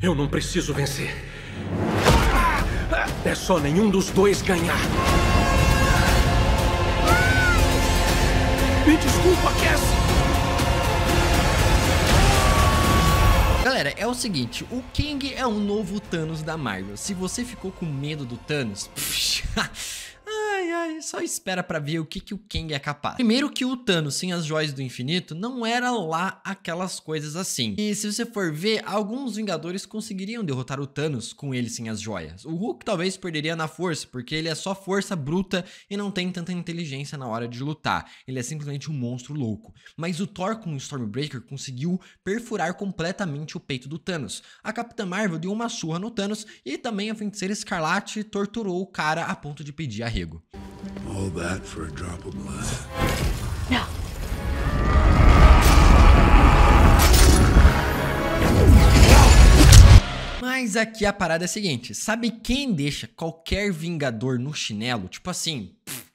Eu não preciso vencer. É só nenhum dos dois ganhar. Me desculpa, Cass. Galera, é o seguinte, o King é um novo Thanos da Marvel. Se você ficou com medo do Thanos, só espera para ver o que, que o Kang é capaz. Primeiro que o Thanos sem as joias do infinito não era lá aquelas coisas assim. E se você for ver, alguns Vingadores conseguiriam derrotar o Thanos com ele sem as joias. O Hulk talvez perderia na força, porque ele é só força bruta e não tem tanta inteligência na hora de lutar. Ele é simplesmente um monstro louco. Mas o Thor com o Stormbreaker conseguiu perfurar completamente o peito do Thanos. A Capitã Marvel deu uma surra no Thanos e também a Feiticeira Escarlate torturou o cara a ponto de pedir arrego that for a drop of blood? No. Mas aqui a parada é a seguinte, sabe quem deixa qualquer vingador no chinelo? Tipo assim,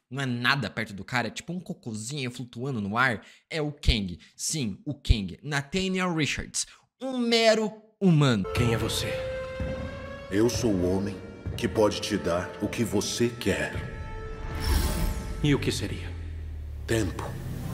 não é nada perto do cara, é tipo um cocôzinho flutuando no ar, é o Kang. Sim, o Kang, Nathaniel Richards, um mero humano. Quem é você? Eu sou o homem que pode te dar o que você quer. E o que seria? Tempo.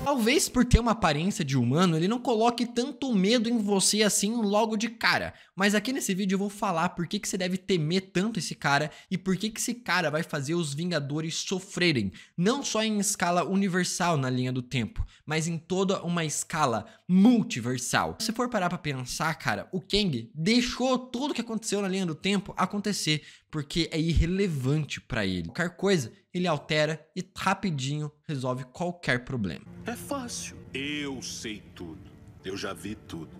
Talvez por ter uma aparência de humano, ele não coloque tanto medo em você assim logo de cara. Mas aqui nesse vídeo eu vou falar por que, que você deve temer tanto esse cara e por que, que esse cara vai fazer os Vingadores sofrerem. Não só em escala universal na linha do tempo, mas em toda uma escala multiversal. Se for parar pra pensar, cara, o Kang deixou tudo que aconteceu na linha do tempo acontecer porque é irrelevante para ele. Qualquer coisa, ele altera e rapidinho resolve qualquer problema. É fácil. Eu sei tudo. Eu já vi tudo.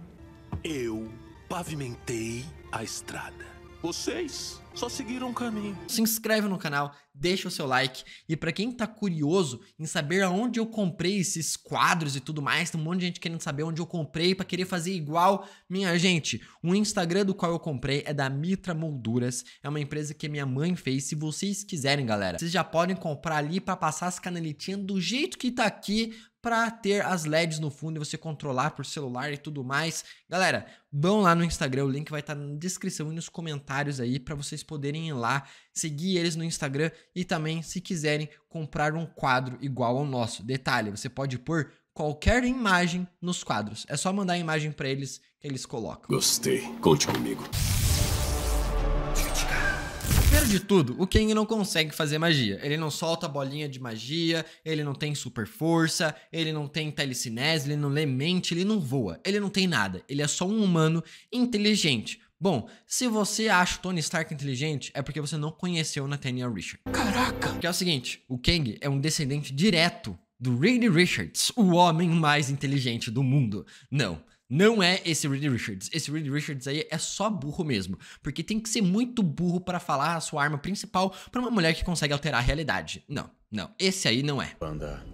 Eu pavimentei a estrada. Vocês só seguiram o caminho. Se inscreve no canal, deixa o seu like e para quem tá curioso em saber aonde eu comprei esses quadros e tudo mais, tem um monte de gente querendo saber onde eu comprei para querer fazer igual. Minha gente, o Instagram do qual eu comprei é da Mitra Molduras, é uma empresa que minha mãe fez. Se vocês quiserem, galera, vocês já podem comprar ali para passar as canaletinhas do jeito que tá aqui para ter as LEDs no fundo e você controlar por celular e tudo mais. Galera, vão lá no Instagram, o link vai estar tá na descrição e nos comentários aí para vocês poderem ir lá, seguir eles no Instagram e também, se quiserem, comprar um quadro igual ao nosso. Detalhe, você pode pôr qualquer imagem nos quadros. É só mandar a imagem para eles que eles colocam. Gostei. Conte comigo. Primeiro de tudo, o Kang não consegue fazer magia. Ele não solta bolinha de magia, ele não tem super força, ele não tem telecinese, ele não lê mente, ele não voa, ele não tem nada. Ele é só um humano inteligente. Bom, se você acha o Tony Stark inteligente, é porque você não conheceu Nathaniel Richard. Caraca! Que é o seguinte, o Kang é um descendente direto do Reed Richards, o homem mais inteligente do mundo. Não, não é esse Reed Richards. Esse Reed Richards aí é só burro mesmo. Porque tem que ser muito burro para falar a sua arma principal para uma mulher que consegue alterar a realidade. Não, não. Esse aí não é. Banda,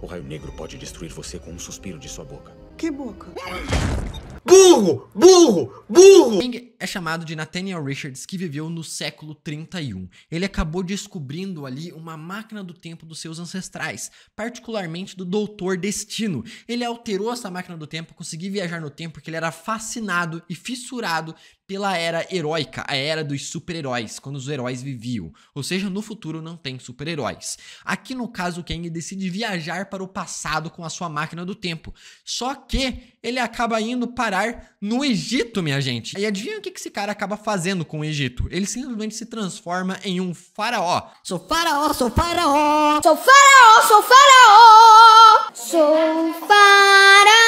o raio negro pode destruir você com um suspiro de sua boca. Que boca? Burro! Burro! Burro! King é chamado de Nathaniel Richards, que viveu no século 31. Ele acabou descobrindo ali uma máquina do tempo dos seus ancestrais, particularmente do Doutor Destino. Ele alterou essa máquina do tempo, conseguiu viajar no tempo porque ele era fascinado e fissurado pela era heróica, a era dos super-heróis, quando os heróis viviam. Ou seja, no futuro não tem super-heróis. Aqui no caso, o Kang decide viajar para o passado com a sua máquina do tempo. Só que ele acaba indo parar no Egito, minha gente. E adivinha o que esse cara acaba fazendo com o Egito? Ele simplesmente se transforma em um faraó. Sou faraó, sou faraó! Sou faraó, sou faraó! Sou faraó!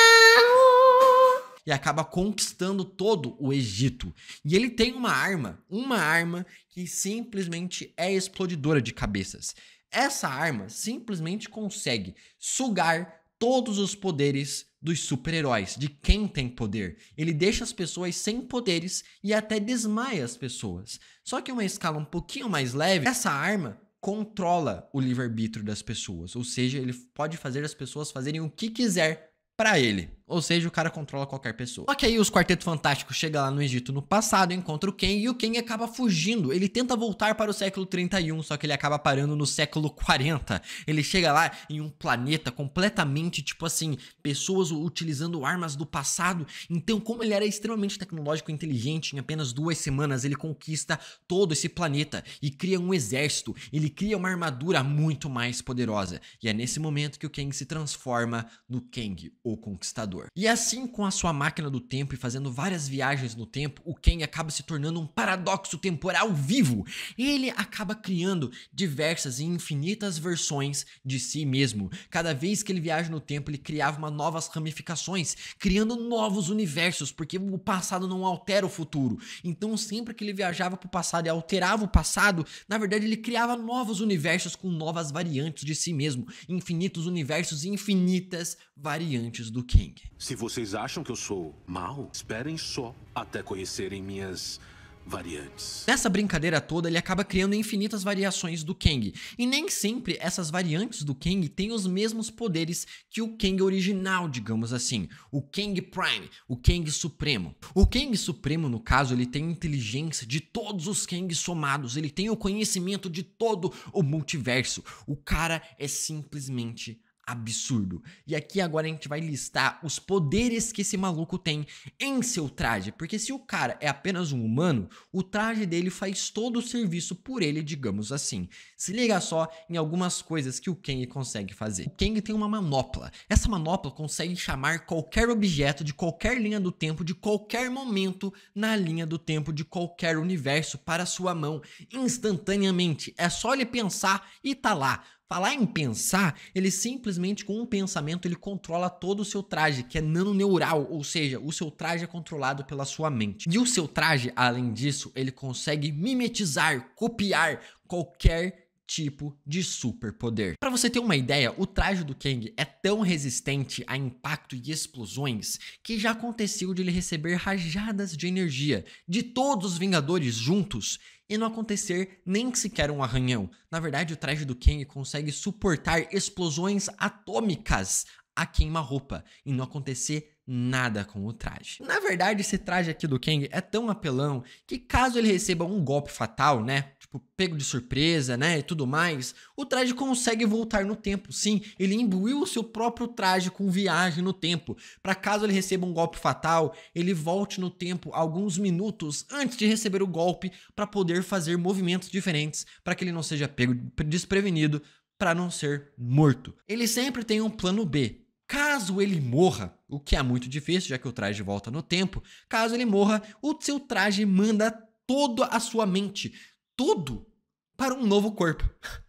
e acaba conquistando todo o Egito. E ele tem uma arma, uma arma que simplesmente é explodidora de cabeças. Essa arma simplesmente consegue sugar todos os poderes dos super-heróis, de quem tem poder. Ele deixa as pessoas sem poderes e até desmaia as pessoas. Só que uma escala um pouquinho mais leve, essa arma controla o livre-arbítrio das pessoas, ou seja, ele pode fazer as pessoas fazerem o que quiser para ele. Ou seja, o cara controla qualquer pessoa. Só que aí os Quarteto Fantástico chega lá no Egito no passado, encontra o Ken e o Ken acaba fugindo. Ele tenta voltar para o século 31, só que ele acaba parando no século 40. Ele chega lá em um planeta completamente tipo assim, pessoas utilizando armas do passado. Então, como ele era extremamente tecnológico e inteligente, em apenas duas semanas ele conquista todo esse planeta e cria um exército. Ele cria uma armadura muito mais poderosa. E é nesse momento que o Ken se transforma no Kang, o Conquistador computador. E assim, com a sua máquina do tempo e fazendo várias viagens no tempo, o Ken acaba se tornando um paradoxo temporal vivo. Ele acaba criando diversas e infinitas versões de si mesmo. Cada vez que ele viaja no tempo, ele criava uma novas ramificações, criando novos universos, porque o passado não altera o futuro. Então, sempre que ele viajava para o passado e alterava o passado, na verdade ele criava novos universos com novas variantes de si mesmo, infinitos universos e infinitas variantes do King. Se vocês acham que eu sou mal, esperem só até conhecerem minhas variantes. Nessa brincadeira toda, ele acaba criando infinitas variações do Kang, e nem sempre essas variantes do Kang têm os mesmos poderes que o Kang original, digamos assim, o Kang Prime, o Kang Supremo. O Kang Supremo, no caso, ele tem inteligência de todos os Kangs somados, ele tem o conhecimento de todo o multiverso. O cara é simplesmente absurdo. E aqui agora a gente vai listar os poderes que esse maluco tem em seu traje, porque se o cara é apenas um humano, o traje dele faz todo o serviço por ele, digamos assim. Se liga só em algumas coisas que o Kang consegue fazer. O Kang tem uma manopla. Essa manopla consegue chamar qualquer objeto de qualquer linha do tempo, de qualquer momento na linha do tempo de qualquer universo para sua mão instantaneamente. É só ele pensar e tá lá. Falar em pensar, ele simplesmente com um pensamento ele controla todo o seu traje, que é nanoneural, ou seja, o seu traje é controlado pela sua mente. E o seu traje, além disso, ele consegue mimetizar, copiar qualquer tipo de superpoder. Para você ter uma ideia, o traje do Kang é tão resistente a impacto e explosões que já aconteceu de ele receber rajadas de energia de todos os Vingadores juntos e não acontecer nem sequer um arranhão. Na verdade, o traje do Kang consegue suportar explosões atômicas a queima-roupa e não acontecer nada com o traje. Na verdade, esse traje aqui do Kang é tão apelão que caso ele receba um golpe fatal, né? Tipo, pego de surpresa, né? E tudo mais, o traje consegue voltar no tempo. Sim, ele imbuiu o seu próprio traje com viagem no tempo. Para caso ele receba um golpe fatal, ele volte no tempo alguns minutos antes de receber o golpe para poder fazer movimentos diferentes para que ele não seja pego desprevenido para não ser morto. Ele sempre tem um plano B, Caso ele morra, o que é muito difícil, já que o traje volta no tempo, caso ele morra, o seu traje manda toda a sua mente, tudo, para um novo corpo.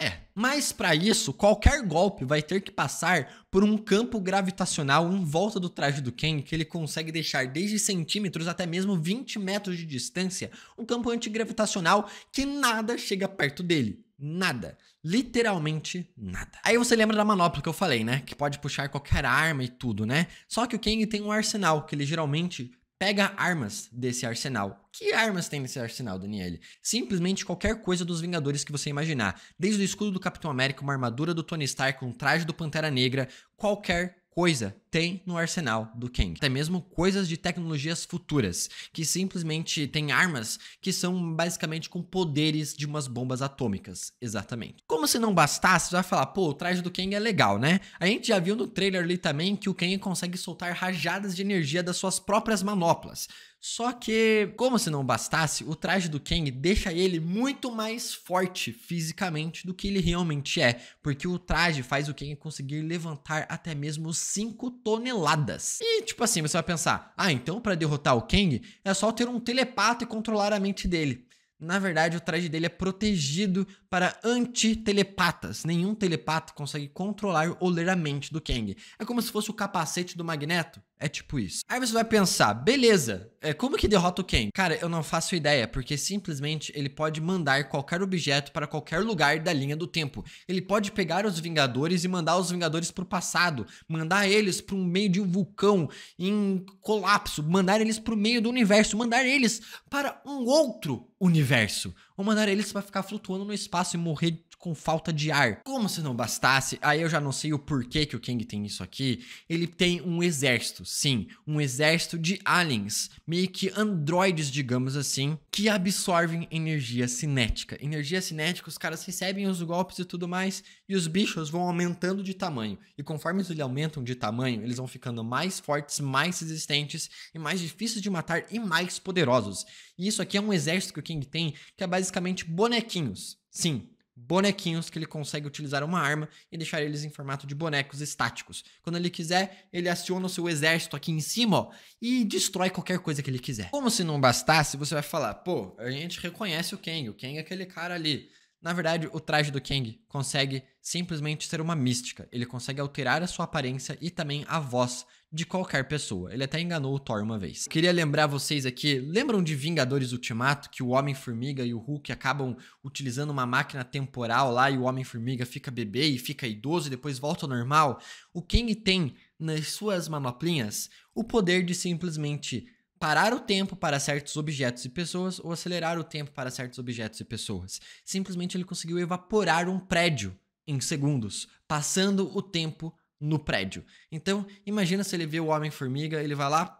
É, mas para isso, qualquer golpe vai ter que passar por um campo gravitacional em volta do traje do Ken que ele consegue deixar desde centímetros até mesmo 20 metros de distância um campo antigravitacional que nada chega perto dele. Nada. Literalmente nada. Aí você lembra da manopla que eu falei, né? Que pode puxar qualquer arma e tudo, né? Só que o Kang tem um arsenal que ele geralmente pega armas desse arsenal. Que armas tem nesse arsenal, Daniele? Simplesmente qualquer coisa dos Vingadores que você imaginar. Desde o escudo do Capitão América, uma armadura do Tony Stark, um traje do Pantera Negra, qualquer coisa tem no arsenal do Kang. Até mesmo coisas de tecnologias futuras, que simplesmente tem armas que são basicamente com poderes de umas bombas atômicas, exatamente. Como se não bastasse, você vai falar, pô, o traje do Kang é legal, né? A gente já viu no trailer ali também que o Kang consegue soltar rajadas de energia das suas próprias manoplas. Só que, como se não bastasse, o traje do Kang deixa ele muito mais forte fisicamente do que ele realmente é, porque o traje faz o Kang conseguir levantar até mesmo 5 toneladas. E tipo assim, você vai pensar: "Ah, então para derrotar o Kang é só ter um telepata e controlar a mente dele". Na verdade, o traje dele é protegido para anti-telepatas. Nenhum telepata consegue controlar ou ler a mente do Kang. É como se fosse o capacete do Magneto, é tipo isso. Aí você vai pensar, beleza, é, como que derrota o Ken? Cara, eu não faço ideia, porque simplesmente ele pode mandar qualquer objeto para qualquer lugar da linha do tempo. Ele pode pegar os Vingadores e mandar os Vingadores pro passado, mandar eles pro meio de um vulcão em colapso, mandar eles pro meio do universo, mandar eles para um outro universo, ou mandar eles para ficar flutuando no espaço e morrer com falta de ar. Como se não bastasse, aí eu já não sei o porquê que o Kang tem isso aqui. Ele tem um exército sim, um exército de aliens, meio que androides, digamos assim, que absorvem energia cinética. Energia cinética, os caras recebem os golpes e tudo mais, e os bichos vão aumentando de tamanho. E conforme eles aumentam de tamanho, eles vão ficando mais fortes, mais resistentes e mais difíceis de matar e mais poderosos. E isso aqui é um exército que o King tem, que é basicamente bonequinhos. Sim, bonequinhos que ele consegue utilizar uma arma e deixar eles em formato de bonecos estáticos. Quando ele quiser, ele aciona o seu exército aqui em cima, ó, e destrói qualquer coisa que ele quiser. Como se não bastasse, você vai falar, pô, a gente reconhece o Kang, o Kang é aquele cara ali. Na verdade, o traje do Kang consegue simplesmente ser uma mística. Ele consegue alterar a sua aparência e também a voz de qualquer pessoa. Ele até enganou o Thor uma vez. Queria lembrar vocês aqui, lembram de Vingadores Ultimato, que o Homem-Formiga e o Hulk acabam utilizando uma máquina temporal lá e o Homem-Formiga fica bebê e fica idoso e depois volta ao normal? O Kang tem nas suas manoplinhas o poder de simplesmente parar o tempo para certos objetos e pessoas ou acelerar o tempo para certos objetos e pessoas. Simplesmente ele conseguiu evaporar um prédio em segundos, passando o tempo no prédio. Então, imagina se ele vê o Homem-Formiga, ele vai lá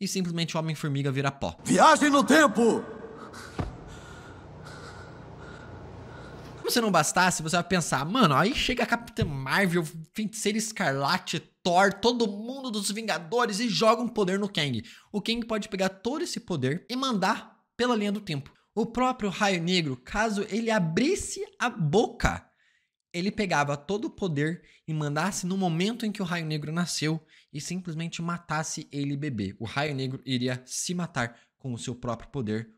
e simplesmente o Homem-Formiga vira pó. Viagem no tempo! se não bastasse, você vai pensar, mano, aí chega a Capitã Marvel, Feiticeira Escarlate, Thor, todo mundo dos Vingadores e joga um poder no Kang. O Kang pode pegar todo esse poder e mandar pela linha do tempo. O próprio Raio Negro, caso ele abrisse a boca, ele pegava todo o poder e mandasse no momento em que o Raio Negro nasceu e simplesmente matasse ele bebê. O Raio Negro iria se matar com o seu próprio poder,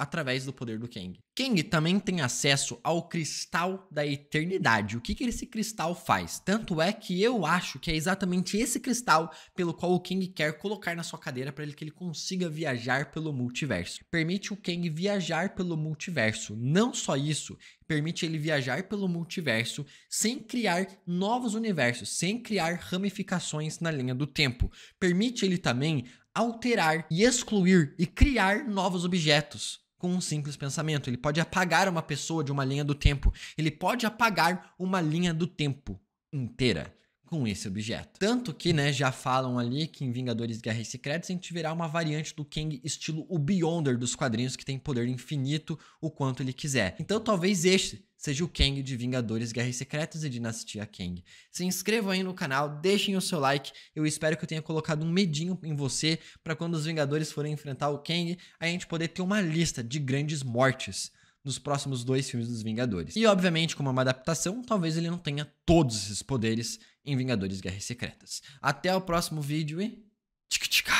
através do poder do Kang. Kang também tem acesso ao cristal da eternidade. O que, que esse cristal faz? Tanto é que eu acho que é exatamente esse cristal pelo qual o Kang quer colocar na sua cadeira para ele que ele consiga viajar pelo multiverso. Permite o Kang viajar pelo multiverso. Não só isso, permite ele viajar pelo multiverso sem criar novos universos, sem criar ramificações na linha do tempo. Permite ele também alterar e excluir e criar novos objetos com um simples pensamento. Ele pode apagar uma pessoa de uma linha do tempo. Ele pode apagar uma linha do tempo inteira com esse objeto. Tanto que, né, já falam ali que em Vingadores Guerra e a gente verá uma variante do Kang estilo o Beyonder dos quadrinhos que tem poder infinito o quanto ele quiser. Então talvez este seja o Kang de Vingadores, Guerras Secretas e Dinastia Kang. Se inscrevam aí no canal, deixem o seu like. Eu espero que eu tenha colocado um medinho em você para quando os Vingadores forem enfrentar o Kang, a gente poder ter uma lista de grandes mortes nos próximos dois filmes dos Vingadores. E, obviamente, como é uma adaptação, talvez ele não tenha todos esses poderes em Vingadores Guerras Secretas. Até o próximo vídeo e. Tchic, tchic.